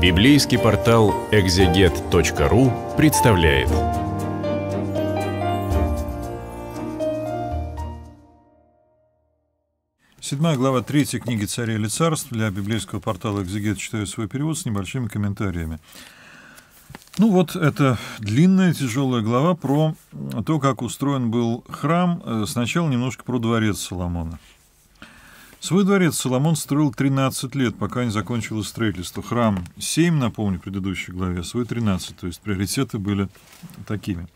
Библейский портал экзегет.ру представляет. Седьмая глава третьей книги Царей или царств» для библейского портала «Экзегет» читаю свой перевод с небольшими комментариями. Ну вот, это длинная, тяжелая глава про то, как устроен был храм. Э, сначала немножко про дворец Соломона – Свой дворец Соломон строил 13 лет, пока не закончилось строительство. Храм 7, напомню, в предыдущей главе, а свой 13, то есть приоритеты были такими.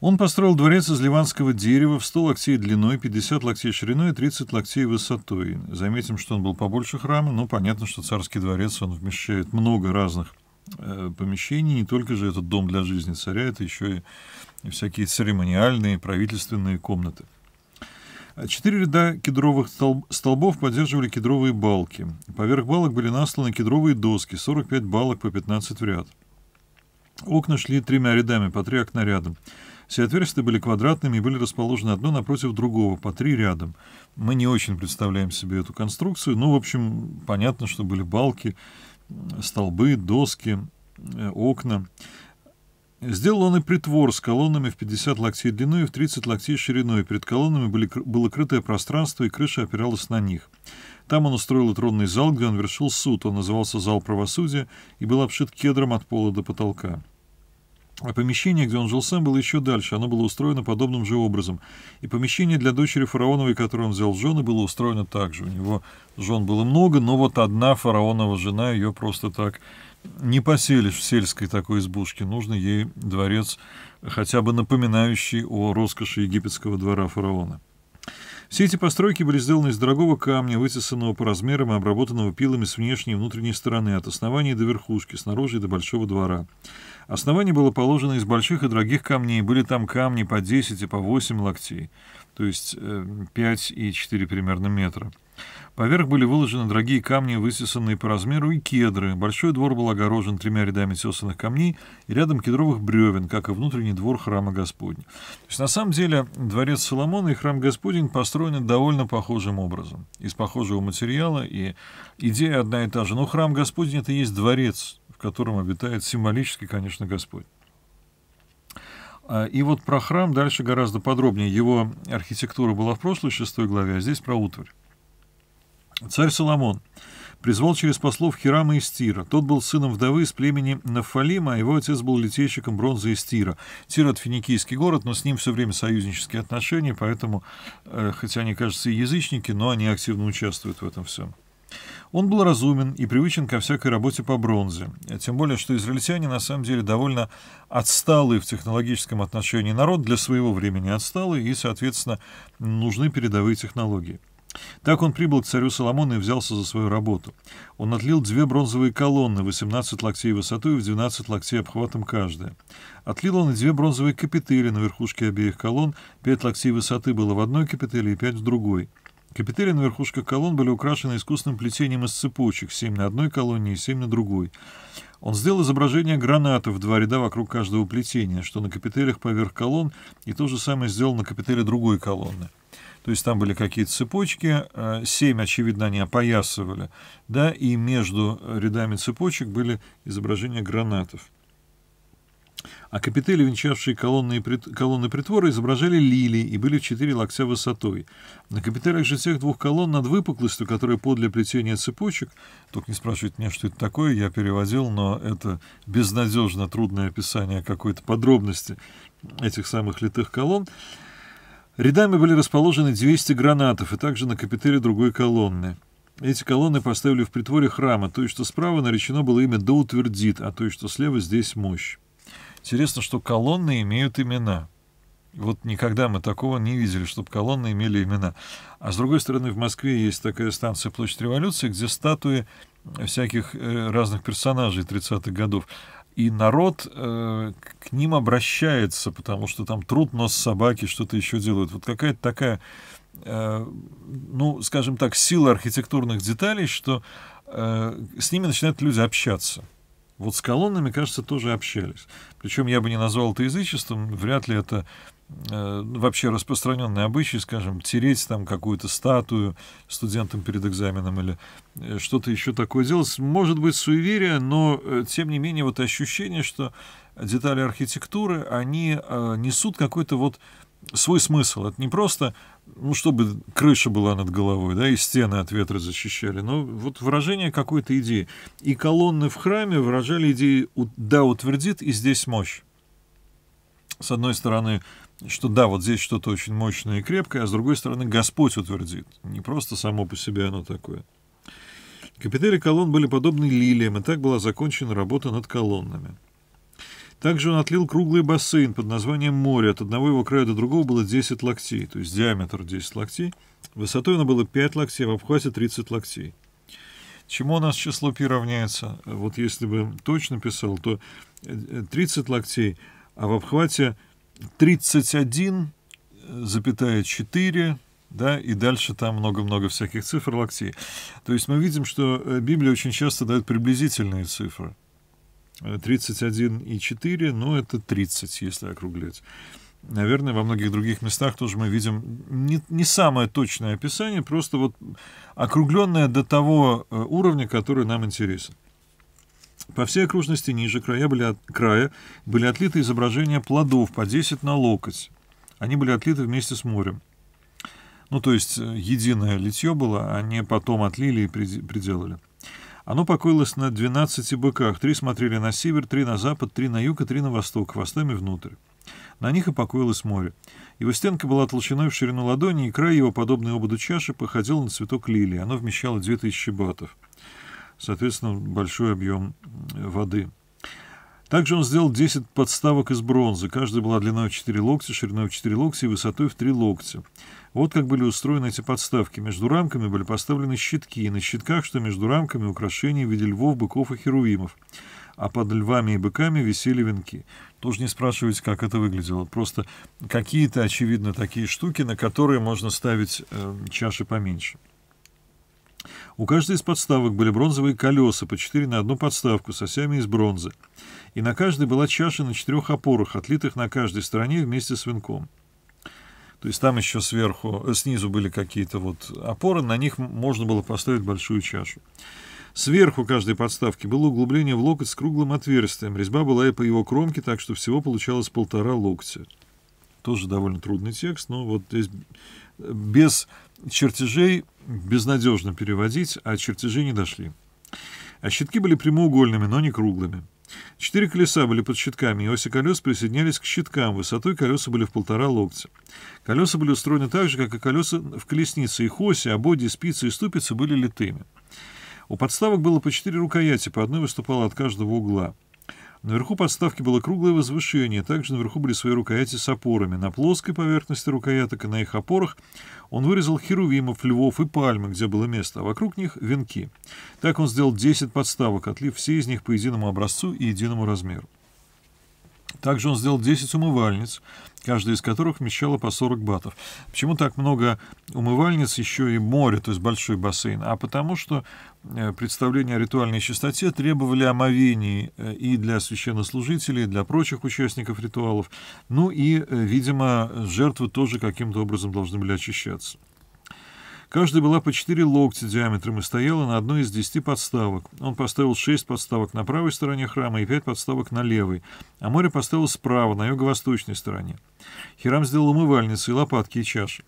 Он построил дворец из ливанского дерева в 100 локтей длиной, 50 локтей шириной и 30 локтей высотой. Заметим, что он был побольше храма, но понятно, что царский дворец, он вмещает много разных э, помещений, не только же этот дом для жизни царя, это еще и, и всякие церемониальные, правительственные комнаты. Четыре ряда кедровых столбов поддерживали кедровые балки. Поверх балок были насланы кедровые доски, 45 балок по 15 в ряд. Окна шли тремя рядами, по три окна рядом. Все отверстия были квадратными и были расположены одно напротив другого, по три рядом. Мы не очень представляем себе эту конструкцию, но, в общем, понятно, что были балки, столбы, доски, э, окна. Сделал и притвор с колоннами в 50 локтей длиной и в 30 локтей шириной. Перед колоннами были, было крытое пространство, и крыша опиралась на них. Там он устроил тронный зал, где он вершил суд. Он назывался «Зал правосудия» и был обшит кедром от пола до потолка. А помещение, где он жил сам, было еще дальше. Оно было устроено подобным же образом. И помещение для дочери фараоновой, которую он взял в жены, было устроено так же. У него жен было много, но вот одна фараонова жена, ее просто так не поселишь в сельской такой избушке. Нужно ей дворец, хотя бы напоминающий о роскоши египетского двора фараона. Все эти постройки были сделаны из дорогого камня, вытесанного по размерам и обработанного пилами с внешней и внутренней стороны, от основания до верхушки, снаружи и до большого двора. Основание было положено из больших и дорогих камней, были там камни по 10 и по 8 локтей, то есть 5 э, и 4 примерно метра. Поверх были выложены дорогие камни, высесанные по размеру, и кедры. Большой двор был огорожен тремя рядами тесанных камней и рядом кедровых бревен, как и внутренний двор храма Господня. То есть, на самом деле, дворец Соломона и храм Господень построены довольно похожим образом, из похожего материала, и идея одна и та же. Но храм Господень — это и есть дворец, в котором обитает символически, конечно, Господь. А, и вот про храм дальше гораздо подробнее. Его архитектура была в прошлой шестой главе, а здесь про утварь. Царь Соломон призвал через послов Хирама из Тира. Тот был сыном вдовы из племени Нафалима, а его отец был литейщиком бронзы из Тира. Тир — это финикийский город, но с ним все время союзнические отношения, поэтому, э, хотя они, кажется, и язычники, но они активно участвуют в этом всем. Он был разумен и привычен ко всякой работе по бронзе. Тем более, что израильтяне на самом деле довольно отсталые в технологическом отношении народ, для своего времени отсталый и, соответственно, нужны передовые технологии. Так он прибыл к царю Соломону и взялся за свою работу. Он отлил две бронзовые колонны, 18 локтей высотой и в 12 локтей обхватом каждая. Отлил он и две бронзовые капители на верхушке обеих колонн, 5 локтей высоты было в одной капители и 5 в другой. Капители на верхушках колонн были украшены искусным плетением из цепочек, 7 на одной колонне и 7 на другой. Он сделал изображение гранаты в два ряда вокруг каждого плетения, что на капителях поверх колонн, и то же самое сделал на капителе другой колонны. То есть там были какие-то цепочки, а, семь, очевидно, они опоясывали, да, и между рядами цепочек были изображения гранатов. А капители, венчавшие колонны, прит... колонны притвора, изображали лилии и были в четыре локтя высотой. На капителях же тех двух колонн над выпуклостью, которая подле плетения цепочек, только не спрашивайте меня, что это такое, я переводил, но это безнадежно трудное описание какой-то подробности этих самых литых колонн, Рядами были расположены 200 гранатов и также на капителе другой колонны. Эти колонны поставили в притворе храма. То, есть что справа наречено было имя «Да а то, есть что слева здесь мощь. Интересно, что колонны имеют имена. Вот никогда мы такого не видели, чтобы колонны имели имена. А с другой стороны, в Москве есть такая станция «Площадь революции», где статуи всяких э, разных персонажей 30-х годов и народ э, к ним обращается, потому что там труд нос собаки, что-то еще делают. Вот какая-то такая, э, ну, скажем так, сила архитектурных деталей, что э, с ними начинают люди общаться. Вот с колоннами, кажется, тоже общались. Причем я бы не назвал это язычеством, вряд ли это Э, вообще распространенный обычай, скажем, тереть там какую-то статую студентам перед экзаменом или э, что-то еще такое делать. Может быть, суеверие, но э, тем не менее вот ощущение, что детали архитектуры, они несут какой-то вот свой смысл. Это не просто, ну, чтобы крыша была над головой, да, и стены от ветра защищали, но вот выражение какой-то идеи. И колонны в храме выражали идеи «да утвердит» и «здесь мощь». С одной стороны, что да, вот здесь что-то очень мощное и крепкое, а с другой стороны Господь утвердит. Не просто само по себе оно такое. Капители колонн были подобны лилиям, и так была закончена работа над колоннами. Также он отлил круглый бассейн под названием «Море». От одного его края до другого было 10 локтей, то есть диаметр 10 локтей. Высотой оно было 5 локтей, в обхвате 30 локтей. Чему у нас число пи равняется? Вот если бы точно писал, то 30 э, локтей, а в обхвате 31,4, э, да, и дальше там много-много всяких цифр локтей. То есть мы видим, что э, Библия очень часто дает приблизительные цифры. 31,4, э, ну, это 30, если округлять. Наверное, во многих других местах тоже мы видим не, не самое точное описание, просто вот округленное до того уровня, который нам интересен. По всей окружности ниже края были, от, края были отлиты изображения плодов по 10 на локоть. Они были отлиты вместе с морем. Ну, то есть э, единое литье было, Они а потом отлили и приделали. Оно покоилось на 12 быках. Три смотрели на север, три на запад, три на юг и три на восток, хвостами внутрь. На них и покоилось море. Его стенка была толщиной в ширину ладони, и край его, подобный ободу чаши, походил на цветок лилии. Оно вмещало 2000 батов соответственно, большой объем воды. Также он сделал 10 подставок из бронзы. Каждая была длиной в 4 локтя, шириной в 4 локтя и высотой в 3 локтя. Вот как были устроены эти подставки. Между рамками были поставлены щитки, и на щитках, что между рамками, украшения в виде львов, быков и херувимов. А под львами и быками висели венки. Тоже не спрашивайте, как это выглядело. Просто какие-то, очевидно, такие штуки, на которые можно ставить э, чаши поменьше. У каждой из подставок были бронзовые колеса, по четыре на одну подставку, с осями из бронзы. И на каждой была чаша на четырех опорах, отлитых на каждой стороне вместе с венком. То есть там еще сверху, э, снизу были какие-то вот опоры, на них можно было поставить большую чашу. Сверху каждой подставки было углубление в локоть с круглым отверстием. Резьба была и по его кромке, так что всего получалось полтора локтя. Тоже довольно трудный текст, но вот здесь э, без чертежей безнадежно переводить, а чертежи не дошли. А щитки были прямоугольными, но не круглыми. Четыре колеса были под щитками, и оси колес присоединялись к щиткам, высотой колеса были в полтора локтя. Колеса были устроены так же, как и колеса в колеснице, их оси, ободи, спицы и ступицы были литыми. У подставок было по четыре рукояти, по одной выступала от каждого угла. Наверху подставки было круглое возвышение, также наверху были свои рукояти с опорами. На плоской поверхности рукояток и на их опорах он вырезал херувимов, львов и пальмы, где было место, а вокруг них — венки. Так он сделал 10 подставок, отлив все из них по единому образцу и единому размеру. Также он сделал 10 умывальниц, каждая из которых вмещала по 40 батов. Почему так много умывальниц, еще и море, то есть большой бассейн? А потому что э, представления о ритуальной чистоте требовали омовений э, и для священнослужителей, и для прочих участников ритуалов. Ну и, э, видимо, жертвы тоже каким-то образом должны были очищаться. Каждая была по четыре локтя диаметром и стояла на одной из десяти подставок. Он поставил шесть подставок на правой стороне храма и пять подставок на левой, а море поставил справа, на юго-восточной стороне. Хирам сделал умывальницы и лопатки и чаши.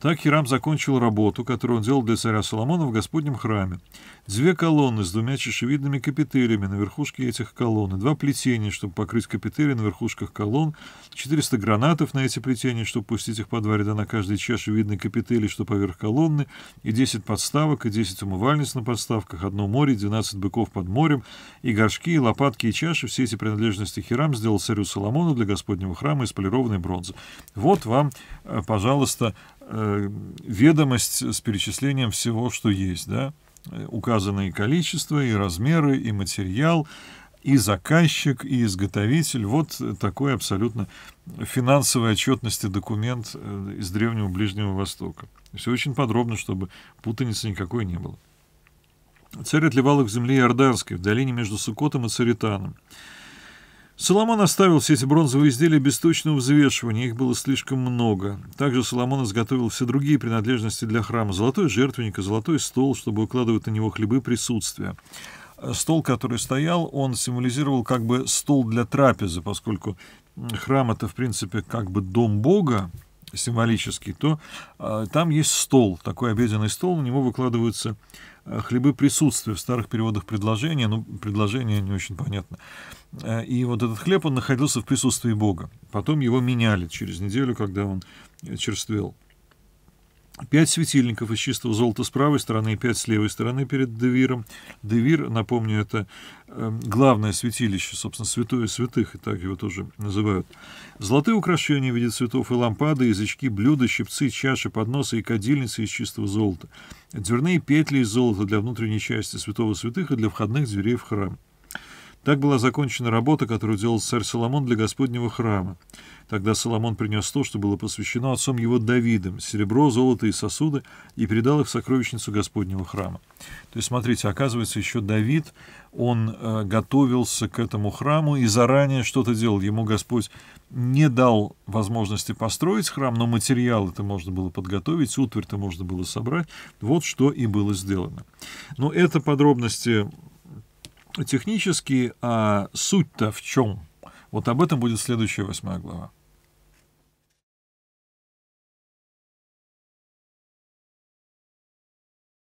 Так Хирам закончил работу, которую он делал для царя Соломона в Господнем храме. Две колонны с двумя чешевидными капителями на верхушке этих колонн, два плетения, чтобы покрыть капители на верхушках колонн, 400 гранатов на эти плетения, чтобы пустить их по два ряда на каждой чаше капители, что поверх колонны, и 10 подставок, и 10 умывальниц на подставках, одно море, 12 быков под морем, и горшки, и лопатки, и чаши. Все эти принадлежности Хирам сделал царю Соломону для Господнего храма из полированной бронзы. Вот вам, э, пожалуйста, Э, ведомость с перечислением всего, что есть, да, э, указанные количества и размеры, и материал, и заказчик, и изготовитель. Вот такой абсолютно финансовой отчетности документ э, из Древнего Ближнего Востока. Все очень подробно, чтобы путаницы никакой не было. Царь отливал их в земле Иорданской, в долине между Сукотом и Цаританом. Соломон оставил все эти бронзовые изделия без точного взвешивания, их было слишком много. Также Соломон изготовил все другие принадлежности для храма. Золотой жертвенник и золотой стол, чтобы укладывать на него хлебы присутствия. Э, стол, который стоял, он символизировал как бы стол для трапезы, поскольку храм — это, в принципе, как бы дом Бога, символический, то э, там есть стол, такой обеденный стол, на него выкладываются Э, хлебы присутствия в старых переводах предложения, ну, предложение не очень понятно. Э, и вот этот хлеб, он находился в присутствии Бога. Потом его меняли через неделю, когда он э, черствел. Пять светильников из чистого золота с правой стороны и пять с левой стороны перед Девиром. Девир, напомню, это эм, главное святилище, собственно, святое святых, и так его тоже называют. Золотые украшения в виде цветов и лампады, язычки, блюда, щипцы, чаши, подносы и кадильницы из чистого золота. Дверные петли из золота для внутренней части святого святых и для входных дверей в храм. Так была закончена работа, которую делал царь Соломон для Господнего храма. Тогда Соломон принес то, что было посвящено отцом его Давидом, серебро, золото и сосуды, и передал их в сокровищницу Господнего храма. То есть, смотрите, оказывается, еще Давид, он э, готовился к этому храму и заранее что-то делал. Ему Господь не дал возможности построить храм, но материал это можно было подготовить, утварь это можно было собрать. Вот что и было сделано. Но это подробности технически, а суть-то в чем? Вот об этом будет следующая восьмая глава.